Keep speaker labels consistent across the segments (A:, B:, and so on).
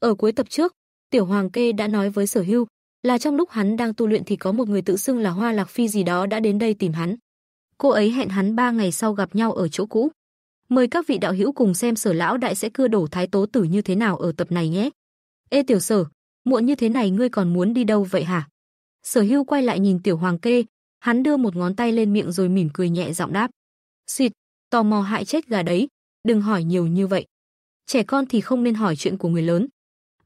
A: Ở cuối tập trước, Tiểu Hoàng Kê đã nói với Sở Hưu là trong lúc hắn đang tu luyện thì có một người tự xưng là Hoa Lạc Phi gì đó đã đến đây tìm hắn. Cô ấy hẹn hắn ba ngày sau gặp nhau ở chỗ cũ. Mời các vị đạo hữu cùng xem Sở lão đại sẽ cưa đổ thái tố tử như thế nào ở tập này nhé. Ê tiểu Sở, muộn như thế này ngươi còn muốn đi đâu vậy hả? Sở Hưu quay lại nhìn Tiểu Hoàng Kê, hắn đưa một ngón tay lên miệng rồi mỉm cười nhẹ giọng đáp. Xịt, tò mò hại chết gà đấy, đừng hỏi nhiều như vậy. Trẻ con thì không nên hỏi chuyện của người lớn,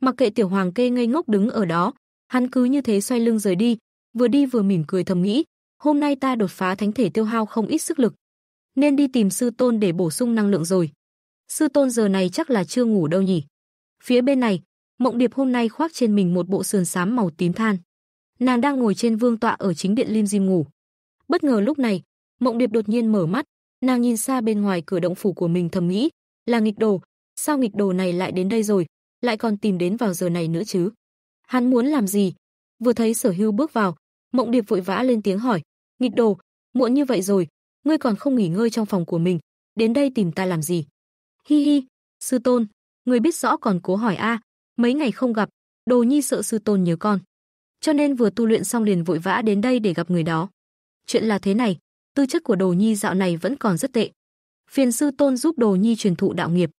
A: mặc kệ tiểu hoàng kê ngây ngốc đứng ở đó, hắn cứ như thế xoay lưng rời đi, vừa đi vừa mỉm cười thầm nghĩ, hôm nay ta đột phá thánh thể tiêu hao không ít sức lực, nên đi tìm sư tôn để bổ sung năng lượng rồi. Sư tôn giờ này chắc là chưa ngủ đâu nhỉ. Phía bên này, Mộng Điệp hôm nay khoác trên mình một bộ sườn xám màu tím than. Nàng đang ngồi trên vương tọa ở chính điện Lim Diêm ngủ. Bất ngờ lúc này, Mộng Điệp đột nhiên mở mắt, nàng nhìn xa bên ngoài cửa động phủ của mình thầm nghĩ, là nghịch đồ, sao nghịch đồ này lại đến đây rồi? lại còn tìm đến vào giờ này nữa chứ? Hắn muốn làm gì? Vừa thấy Sở Hưu bước vào, Mộng Điệp vội vã lên tiếng hỏi, "Nghịch đồ, muộn như vậy rồi, ngươi còn không nghỉ ngơi trong phòng của mình, đến đây tìm ta làm gì?" "Hi hi, sư tôn, người biết rõ còn cố hỏi a, mấy ngày không gặp, Đồ Nhi sợ sư tôn nhớ con, cho nên vừa tu luyện xong liền vội vã đến đây để gặp người đó." Chuyện là thế này, tư chất của Đồ Nhi dạo này vẫn còn rất tệ. Phiền sư tôn giúp Đồ Nhi truyền thụ đạo nghiệp.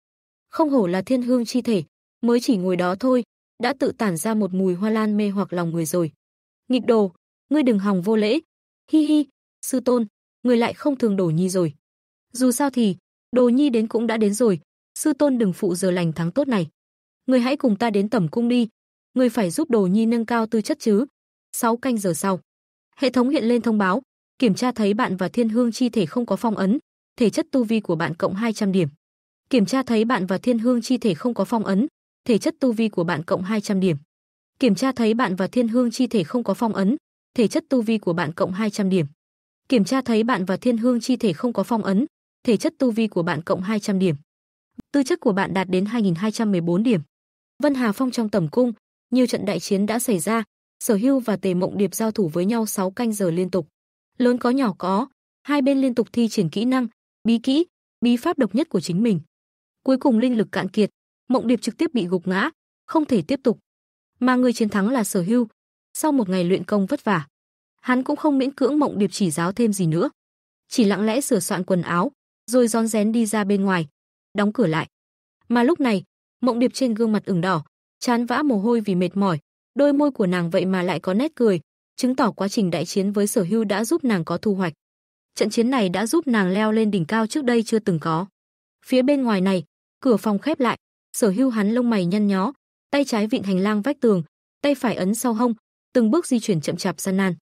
A: Không hổ là thiên hương chi thể, mới chỉ ngồi đó thôi, đã tự tản ra một mùi hoa lan mê hoặc lòng người rồi. Nghịch đồ, ngươi đừng hòng vô lễ. Hi hi, sư tôn, người lại không thường đổ nhi rồi. Dù sao thì, đồ nhi đến cũng đã đến rồi, sư tôn đừng phụ giờ lành tháng tốt này. Người hãy cùng ta đến tẩm cung đi, người phải giúp đồ nhi nâng cao tư chất chứ. 6 canh giờ sau, hệ thống hiện lên thông báo, kiểm tra thấy bạn và thiên hương chi thể không có phong ấn, thể chất tu vi của bạn cộng 200 điểm. Kiểm tra thấy bạn và thiên hương chi thể không có phong ấn, thể chất tu vi của bạn cộng 200 điểm. Kiểm tra thấy bạn và thiên hương chi thể không có phong ấn, thể chất tu vi của bạn cộng 200 điểm. Kiểm tra thấy bạn và thiên hương chi thể không có phong ấn, thể chất tu vi của bạn cộng 200 điểm. Tư chất của bạn đạt đến 2214 điểm. Vân Hà Phong trong tầm cung, nhiều trận đại chiến đã xảy ra, Sở Hưu và Tề Mộng Điệp giao thủ với nhau 6 canh giờ liên tục. Lớn có nhỏ có, hai bên liên tục thi triển kỹ năng, bí kỹ, bí pháp độc nhất của chính mình. Cuối cùng linh lực cạn kiệt, Mộng Điệp trực tiếp bị gục ngã, không thể tiếp tục. Mà người chiến thắng là Sở Hưu. Sau một ngày luyện công vất vả, hắn cũng không miễn cưỡng Mộng Điệp chỉ giáo thêm gì nữa, chỉ lặng lẽ sửa soạn quần áo, rồi rón rén đi ra bên ngoài, đóng cửa lại. Mà lúc này, Mộng Điệp trên gương mặt ửng đỏ, chán vã mồ hôi vì mệt mỏi, đôi môi của nàng vậy mà lại có nét cười, chứng tỏ quá trình đại chiến với Sở Hưu đã giúp nàng có thu hoạch. Trận chiến này đã giúp nàng leo lên đỉnh cao trước đây chưa từng có. Phía bên ngoài này, cửa phòng khép lại, sở hưu hắn lông mày nhăn nhó, tay trái vịn hành lang vách tường, tay phải ấn sau hông, từng bước di chuyển chậm chạp gian nan.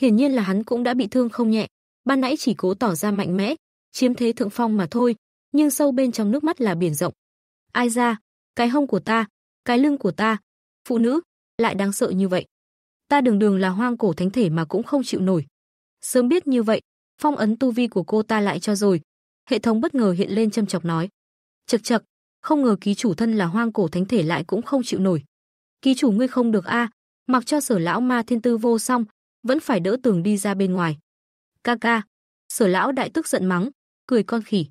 A: Hiển nhiên là hắn cũng đã bị thương không nhẹ, ban nãy chỉ cố tỏ ra mạnh mẽ, chiếm thế thượng phong mà thôi, nhưng sâu bên trong nước mắt là biển rộng. Ai da, cái hông của ta, cái lưng của ta, phụ nữ, lại đáng sợ như vậy. Ta đường đường là hoang cổ thánh thể mà cũng không chịu nổi. Sớm biết như vậy, phong ấn tu vi của cô ta lại cho rồi. Hệ thống bất ngờ hiện lên châm chọc nói. Chậc chậc, không ngờ ký chủ thân là hoang cổ thánh thể lại cũng không chịu nổi. Ký chủ ngươi không được a, mặc cho Sở lão ma thiên tư vô song, vẫn phải đỡ tường đi ra bên ngoài. Ca ca, Sở lão đại tức giận mắng, cười con khỉ.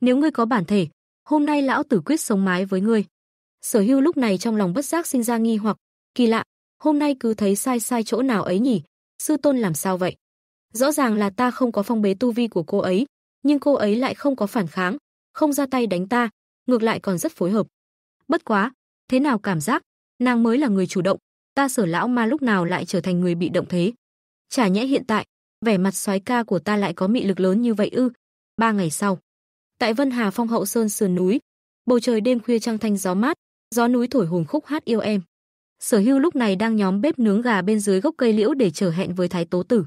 A: Nếu ngươi có bản thể, hôm nay lão tử quyết sống mái với ngươi. Sở Hưu lúc này trong lòng bất giác sinh ra nghi hoặc, kỳ lạ, hôm nay cứ thấy sai sai chỗ nào ấy nhỉ, sư tôn làm sao vậy? Rõ ràng là ta không có phong bế tu vi của cô ấy, nhưng cô ấy lại không có phản kháng, không ra tay đánh ta, ngược lại còn rất phối hợp. Bất quá, thế nào cảm giác, nàng mới là người chủ động, ta sở lão ma lúc nào lại trở thành người bị động thế? Chả nhẽ hiện tại, vẻ mặt soái ca của ta lại có mị lực lớn như vậy ư? Ba ngày sau, tại Vân Hà Phong hậu sơn sườn núi, bầu trời đêm khuya trăng thanh gió mát, gió núi thổi hùng khúc hát yêu em. Sở Hưu lúc này đang nhóm bếp nướng gà bên dưới gốc cây liễu để chờ hẹn với Thái Tố Tử.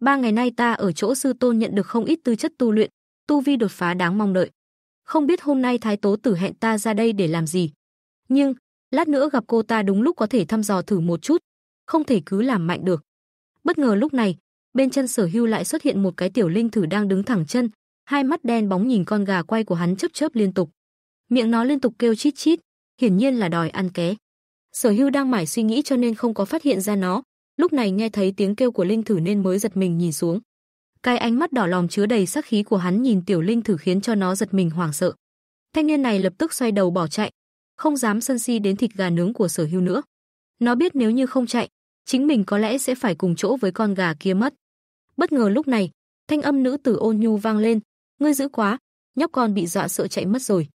A: Ba ngày nay ta ở chỗ sư tôn nhận được không ít tư chất tu luyện, tu vi đột phá đáng mong đợi không biết hôm nay Thái Tố Tử hẹn ta ra đây để làm gì. Nhưng, lát nữa gặp cô ta đúng lúc có thể thăm dò thử một chút, không thể cứ làm mạnh được. Bất ngờ lúc này, bên chân sở hưu lại xuất hiện một cái tiểu linh thử đang đứng thẳng chân, hai mắt đen bóng nhìn con gà quay của hắn chớp chớp liên tục. Miệng nó liên tục kêu chít chít, hiển nhiên là đòi ăn ké. Sở hưu đang mải suy nghĩ cho nên không có phát hiện ra nó, lúc này nghe thấy tiếng kêu của linh thử nên mới giật mình nhìn xuống. Cái ánh mắt đỏ lòm chứa đầy sắc khí của hắn nhìn Tiểu Linh thử khiến cho nó giật mình hoảng sợ. Thanh niên này lập tức xoay đầu bỏ chạy, không dám sân si đến thịt gà nướng của Sở Hưu nữa. Nó biết nếu như không chạy, chính mình có lẽ sẽ phải cùng chỗ với con gà kia mất. Bất ngờ lúc này, thanh âm nữ tử ôn nhu vang lên, "Ngươi dữ quá, nhóc con bị dọa sợ chạy mất rồi.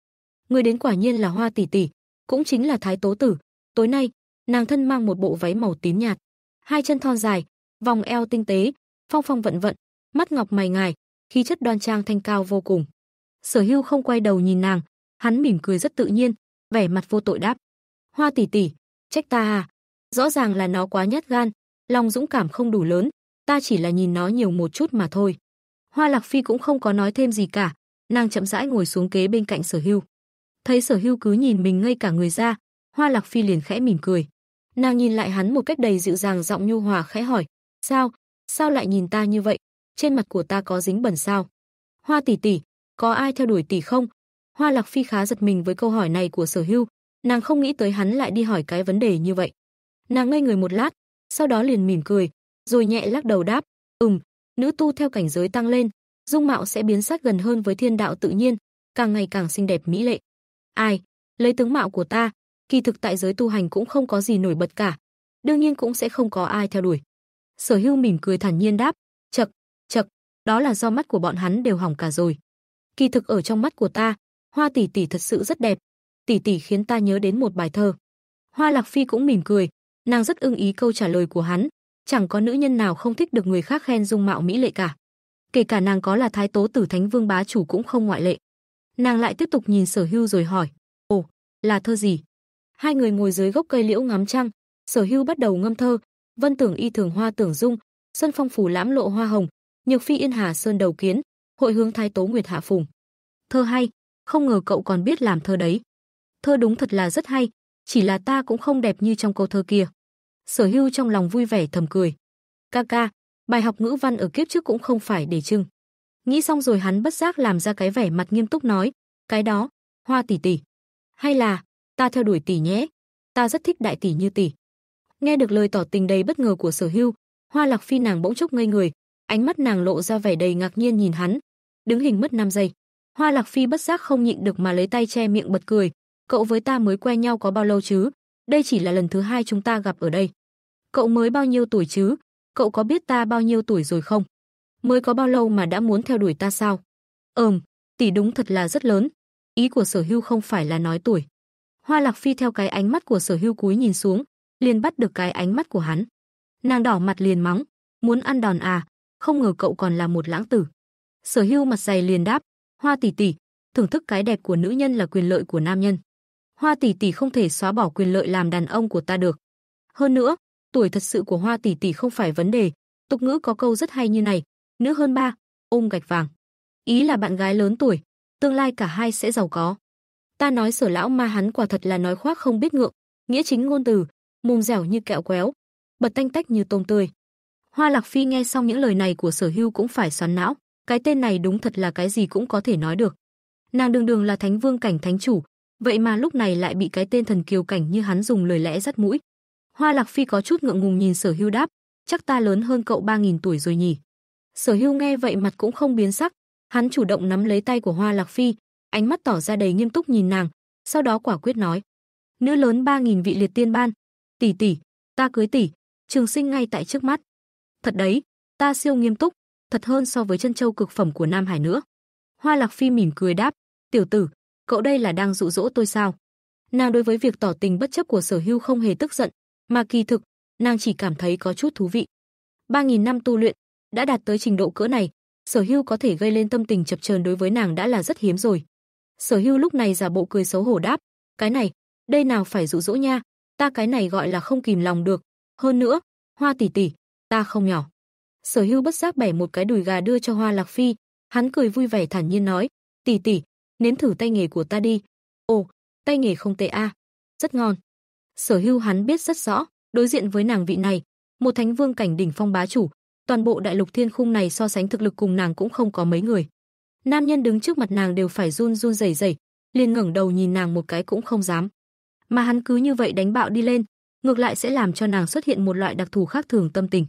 A: Ngươi đến quả nhiên là Hoa tỷ tỷ, cũng chính là Thái Tố tử. Tối nay, nàng thân mang một bộ váy màu tím nhạt, hai chân thon dài, vòng eo tinh tế, phong phong vận vận, mắt ngọc mày ngài, khí chất đoan trang thanh cao vô cùng. Sở Hưu không quay đầu nhìn nàng, hắn mỉm cười rất tự nhiên, vẻ mặt vô tội đáp: "Hoa tỷ tỷ, trách ta à? Rõ ràng là nó quá nhát gan, lòng dũng cảm không đủ lớn, ta chỉ là nhìn nó nhiều một chút mà thôi." Hoa Lạc Phi cũng không có nói thêm gì cả, nàng chậm rãi ngồi xuống kế bên cạnh Sở Hưu. Thấy Sở Hưu cứ nhìn mình ngây cả người ra, Hoa Lạc Phi liền khẽ mỉm cười. Nàng nhìn lại hắn một cách đầy dịu dàng giọng nhu hòa khẽ hỏi: "Sao? Sao lại nhìn ta như vậy? trên mặt của ta có dính bẩn sao? Hoa tỷ tỷ, có ai theo đuổi tỷ không? Hoa Lạc Phi khá giật mình với câu hỏi này của Sở Hưu, nàng không nghĩ tới hắn lại đi hỏi cái vấn đề như vậy. Nàng ngây người một lát, sau đó liền mỉm cười, rồi nhẹ lắc đầu đáp, "Ừm, nữ tu theo cảnh giới tăng lên, dung mạo sẽ biến sát gần hơn với thiên đạo tự nhiên, càng ngày càng xinh đẹp mỹ lệ." Ai, lấy tướng mạo của ta, kỳ thực tại giới tu hành cũng không có gì nổi bật cả, đương nhiên cũng sẽ không có ai theo đuổi. Sở Hưu mỉm cười thản nhiên đáp, "Chậc, Chậc, đó là do mắt của bọn hắn đều hỏng cả rồi. Kỳ thực ở trong mắt của ta, Hoa tỷ tỷ thật sự rất đẹp. Tỷ tỷ khiến ta nhớ đến một bài thơ. Hoa Lạc Phi cũng mỉm cười, nàng rất ưng ý câu trả lời của hắn, chẳng có nữ nhân nào không thích được người khác khen dung mạo mỹ lệ cả. Kể cả nàng có là thái tố tử thánh vương bá chủ cũng không ngoại lệ. Nàng lại tiếp tục nhìn Sở Hưu rồi hỏi, "Ồ, là thơ gì?" Hai người ngồi dưới gốc cây liễu ngắm trăng, Sở Hưu bắt đầu ngâm thơ, Vân Tưởng Y Thường Hoa Tưởng Dung, Xuân Phong Phủ Lãm Lộ Hoa Hồng, Nhược Phi Yên Hà Sơn đầu kiến, hội hướng Thái Tố Nguyệt hạ phùng. Thơ hay, không ngờ cậu còn biết làm thơ đấy. Thơ đúng thật là rất hay, chỉ là ta cũng không đẹp như trong câu thơ kia. Sở Hưu trong lòng vui vẻ thầm cười. Ca ca, bài học ngữ văn ở kiếp trước cũng không phải để trưng. Nghĩ xong rồi hắn bất giác làm ra cái vẻ mặt nghiêm túc nói, cái đó, hoa tỷ tỷ. Hay là, ta theo đuổi tỷ nhé, ta rất thích đại tỷ như tỷ. Nghe được lời tỏ tình đầy bất ngờ của sở hưu, hoa lạc phi nàng bỗng chốc ngây người, Ánh mắt nàng lộ ra vẻ đầy ngạc nhiên nhìn hắn, đứng hình mất 5 giây. Hoa Lạc Phi bất giác không nhịn được mà lấy tay che miệng bật cười, cậu với ta mới quen nhau có bao lâu chứ? Đây chỉ là lần thứ hai chúng ta gặp ở đây. Cậu mới bao nhiêu tuổi chứ? Cậu có biết ta bao nhiêu tuổi rồi không? Mới có bao lâu mà đã muốn theo đuổi ta sao? Ừm, tỷ đúng thật là rất lớn. Ý của sở hưu không phải là nói tuổi. Hoa Lạc Phi theo cái ánh mắt của sở hưu cúi nhìn xuống, liền bắt được cái ánh mắt của hắn. Nàng đỏ mặt liền mắng, muốn ăn đòn à, không ngờ cậu còn là một lãng tử. Sở Hưu mặt dày liền đáp, "Hoa tỷ tỷ, thưởng thức cái đẹp của nữ nhân là quyền lợi của nam nhân. Hoa tỷ tỷ không thể xóa bỏ quyền lợi làm đàn ông của ta được. Hơn nữa, tuổi thật sự của Hoa tỷ tỷ không phải vấn đề, tục ngữ có câu rất hay như này, nữ hơn ba, ôm gạch vàng. Ý là bạn gái lớn tuổi, tương lai cả hai sẽ giàu có." Ta nói Sở lão ma hắn quả thật là nói khoác không biết ngượng, nghĩa chính ngôn từ, mồm dẻo như kẹo quéo, bật tanh tách như tôm tươi. Hoa Lạc Phi nghe xong những lời này của Sở Hưu cũng phải xoắn não, cái tên này đúng thật là cái gì cũng có thể nói được. Nàng đường đường là Thánh Vương cảnh thánh chủ, vậy mà lúc này lại bị cái tên thần kiều cảnh như hắn dùng lời lẽ dắt mũi. Hoa Lạc Phi có chút ngượng ngùng nhìn Sở Hưu đáp, chắc ta lớn hơn cậu ba nghìn tuổi rồi nhỉ. Sở Hưu nghe vậy mặt cũng không biến sắc, hắn chủ động nắm lấy tay của Hoa Lạc Phi, ánh mắt tỏ ra đầy nghiêm túc nhìn nàng, sau đó quả quyết nói: "Nữ lớn ba nghìn vị liệt tiên ban, tỷ tỷ, ta cưới tỷ." Trường Sinh ngay tại trước mắt. Thật đấy, ta siêu nghiêm túc, thật hơn so với chân châu cực phẩm của Nam Hải nữa. Hoa Lạc Phi mỉm cười đáp, "Tiểu tử, cậu đây là đang dụ dỗ tôi sao?" Nàng đối với việc tỏ tình bất chấp của Sở Hưu không hề tức giận, mà kỳ thực, nàng chỉ cảm thấy có chút thú vị. 3000 năm tu luyện, đã đạt tới trình độ cỡ này, Sở Hưu có thể gây lên tâm tình chập chờn đối với nàng đã là rất hiếm rồi. Sở Hưu lúc này giả bộ cười xấu hổ đáp, "Cái này, đây nào phải dụ dỗ nha, ta cái này gọi là không kìm lòng được, hơn nữa, Hoa tỷ tỷ, ta không nhỏ. Sở Hưu bất giác bẻ một cái đùi gà đưa cho Hoa Lạc Phi, hắn cười vui vẻ thản nhiên nói, "Tỷ tỷ, nếm thử tay nghề của ta đi." "Ồ, tay nghề không tệ a, rất ngon." Sở Hưu hắn biết rất rõ, đối diện với nàng vị này, một thánh vương cảnh đỉnh phong bá chủ, toàn bộ đại lục thiên khung này so sánh thực lực cùng nàng cũng không có mấy người. Nam nhân đứng trước mặt nàng đều phải run run rẩy rẩy, liền ngẩng đầu nhìn nàng một cái cũng không dám. Mà hắn cứ như vậy đánh bạo đi lên, ngược lại sẽ làm cho nàng xuất hiện một loại đặc thù khác thường tâm tình.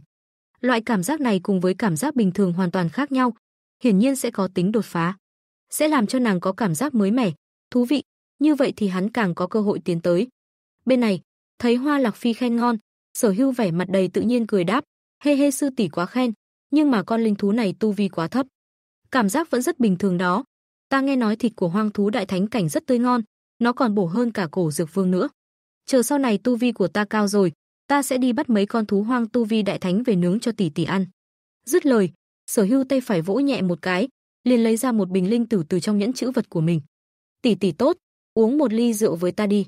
A: Loại cảm giác này cùng với cảm giác bình thường hoàn toàn khác nhau, hiển nhiên sẽ có tính đột phá, sẽ làm cho nàng có cảm giác mới mẻ, thú vị, như vậy thì hắn càng có cơ hội tiến tới. Bên này, thấy Hoa Lạc Phi khen ngon, Sở Hưu vẻ mặt đầy tự nhiên cười đáp, "Hê hê sư tỷ quá khen, nhưng mà con linh thú này tu vi quá thấp." Cảm giác vẫn rất bình thường đó. Ta nghe nói thịt của hoang thú đại thánh cảnh rất tươi ngon, nó còn bổ hơn cả cổ dược vương nữa. Chờ sau này tu vi của ta cao rồi, ta sẽ đi bắt mấy con thú hoang tu vi đại thánh về nướng cho tỷ tỷ ăn. Dứt lời, Sở Hưu tay phải vỗ nhẹ một cái, liền lấy ra một bình linh tử từ trong nhẫn chữ vật của mình. Tỷ tỷ tốt, uống một ly rượu với ta đi.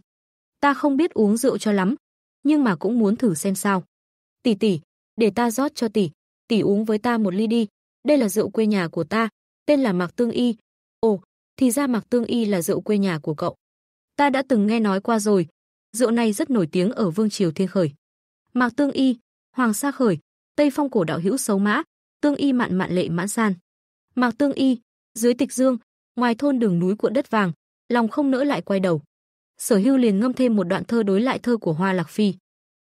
A: Ta không biết uống rượu cho lắm, nhưng mà cũng muốn thử xem sao. Tỷ tỷ, để ta rót cho tỷ, tỷ uống với ta một ly đi. Đây là rượu quê nhà của ta, tên là Mạc Tương Y. Ồ, thì ra Mạc Tương Y là rượu quê nhà của cậu. Ta đã từng nghe nói qua rồi, rượu này rất nổi tiếng ở vương triều Thiên Khởi. Mạc Tương Y, Hoàng Sa Khởi, Tây Phong cổ đạo hữu xấu mã, Tương Y mạn mạn lệ mãn san. Mạc Tương Y, dưới Tịch Dương, ngoài thôn đường núi cuộn đất vàng, lòng không nỡ lại quay đầu. Sở Hưu liền ngâm thêm một đoạn thơ đối lại thơ của Hoa Lạc Phi.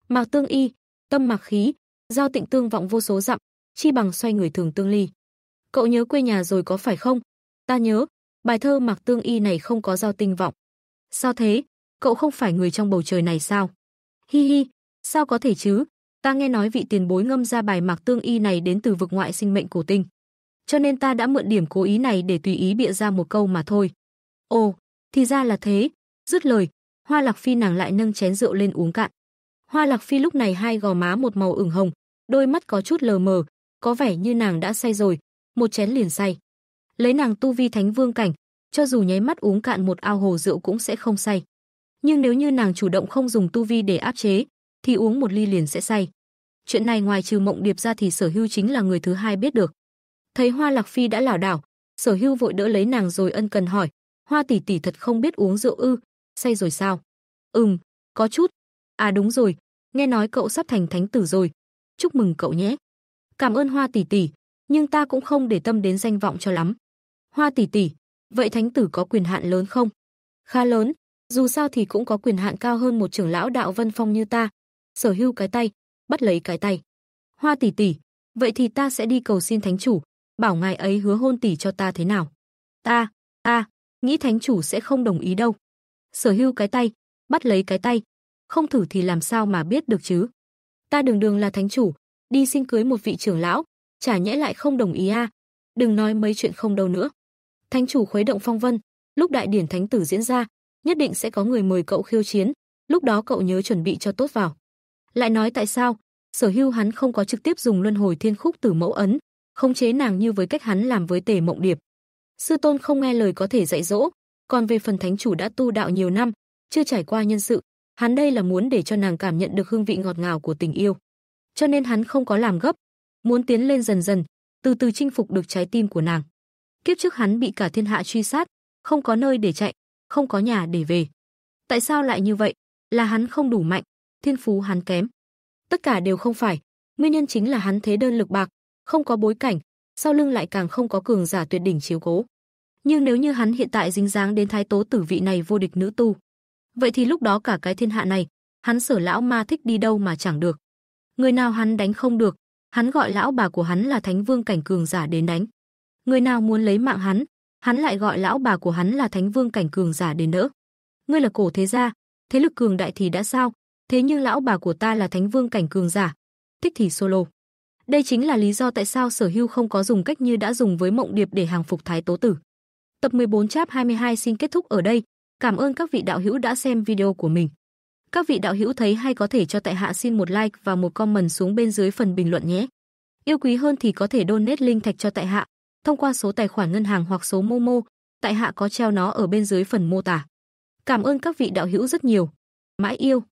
A: Mạc Tương Y, tâm mạc khí, giao tịnh tương vọng vô số dặm, chi bằng xoay người thường tương ly. Cậu nhớ quê nhà rồi có phải không? Ta nhớ, bài thơ Mạc Tương Y này không có giao tinh vọng. Sao thế? Cậu không phải người trong bầu trời này sao? Hi hi, Sao có thể chứ? Ta nghe nói vị tiền bối ngâm ra bài Mạc Tương Y này đến từ vực ngoại sinh mệnh cổ tinh. Cho nên ta đã mượn điểm cố ý này để tùy ý bịa ra một câu mà thôi. Ồ, thì ra là thế. Dứt lời, Hoa Lạc Phi nàng lại nâng chén rượu lên uống cạn. Hoa Lạc Phi lúc này hai gò má một màu ửng hồng, đôi mắt có chút lờ mờ, có vẻ như nàng đã say rồi, một chén liền say. Lấy nàng tu vi thánh vương cảnh, cho dù nháy mắt uống cạn một ao hồ rượu cũng sẽ không say. Nhưng nếu như nàng chủ động không dùng tu vi để áp chế, thì uống một ly liền sẽ say. Chuyện này ngoài trừ Mộng Điệp ra thì Sở Hưu chính là người thứ hai biết được. Thấy Hoa Lạc Phi đã lảo đảo, Sở Hưu vội đỡ lấy nàng rồi ân cần hỏi, "Hoa tỷ tỷ thật không biết uống rượu ư, say rồi sao?" "Ừm, có chút. À đúng rồi, nghe nói cậu sắp thành thánh tử rồi. Chúc mừng cậu nhé." "Cảm ơn Hoa tỷ tỷ, nhưng ta cũng không để tâm đến danh vọng cho lắm." "Hoa tỷ tỷ, vậy thánh tử có quyền hạn lớn không?" "Khá lớn, dù sao thì cũng có quyền hạn cao hơn một trưởng lão đạo vân phong như ta, sở hưu cái tay, bắt lấy cái tay. Hoa tỷ tỷ, vậy thì ta sẽ đi cầu xin thánh chủ, bảo ngài ấy hứa hôn tỷ cho ta thế nào. Ta, a, nghĩ thánh chủ sẽ không đồng ý đâu. Sở hưu cái tay, bắt lấy cái tay, không thử thì làm sao mà biết được chứ. Ta đường đường là thánh chủ, đi xin cưới một vị trưởng lão, chả nhẽ lại không đồng ý a à. đừng nói mấy chuyện không đâu nữa thánh chủ khuấy động phong vân lúc đại điển thánh tử diễn ra nhất định sẽ có người mời cậu khiêu chiến lúc đó cậu nhớ chuẩn bị cho tốt vào lại nói tại sao, sở hưu hắn không có trực tiếp dùng luân hồi thiên khúc từ mẫu ấn, khống chế nàng như với cách hắn làm với tề mộng điệp. Sư tôn không nghe lời có thể dạy dỗ, còn về phần thánh chủ đã tu đạo nhiều năm, chưa trải qua nhân sự, hắn đây là muốn để cho nàng cảm nhận được hương vị ngọt ngào của tình yêu. Cho nên hắn không có làm gấp, muốn tiến lên dần dần, từ từ chinh phục được trái tim của nàng. Kiếp trước hắn bị cả thiên hạ truy sát, không có nơi để chạy, không có nhà để về. Tại sao lại như vậy? Là hắn không đủ mạnh, thiên phú hắn kém. Tất cả đều không phải, nguyên nhân chính là hắn thế đơn lực bạc, không có bối cảnh, sau lưng lại càng không có cường giả tuyệt đỉnh chiếu cố. Nhưng nếu như hắn hiện tại dính dáng đến thái tố tử vị này vô địch nữ tu, vậy thì lúc đó cả cái thiên hạ này, hắn sở lão ma thích đi đâu mà chẳng được. Người nào hắn đánh không được, hắn gọi lão bà của hắn là thánh vương cảnh cường giả đến đánh. Người nào muốn lấy mạng hắn, hắn lại gọi lão bà của hắn là thánh vương cảnh cường giả đến đỡ. Ngươi là cổ thế gia, thế lực cường đại thì đã sao, Thế nhưng lão bà của ta là thánh vương cảnh cường giả, thích thì solo. Đây chính là lý do tại sao Sở Hưu không có dùng cách như đã dùng với Mộng Điệp để hàng phục Thái Tố Tử. Tập 14 chap 22 xin kết thúc ở đây. Cảm ơn các vị đạo hữu đã xem video của mình. Các vị đạo hữu thấy hay có thể cho tại hạ xin một like và một comment xuống bên dưới phần bình luận nhé. Yêu quý hơn thì có thể donate link thạch cho tại hạ thông qua số tài khoản ngân hàng hoặc số Momo, tại hạ có treo nó ở bên dưới phần mô tả. Cảm ơn các vị đạo hữu rất nhiều. Mãi yêu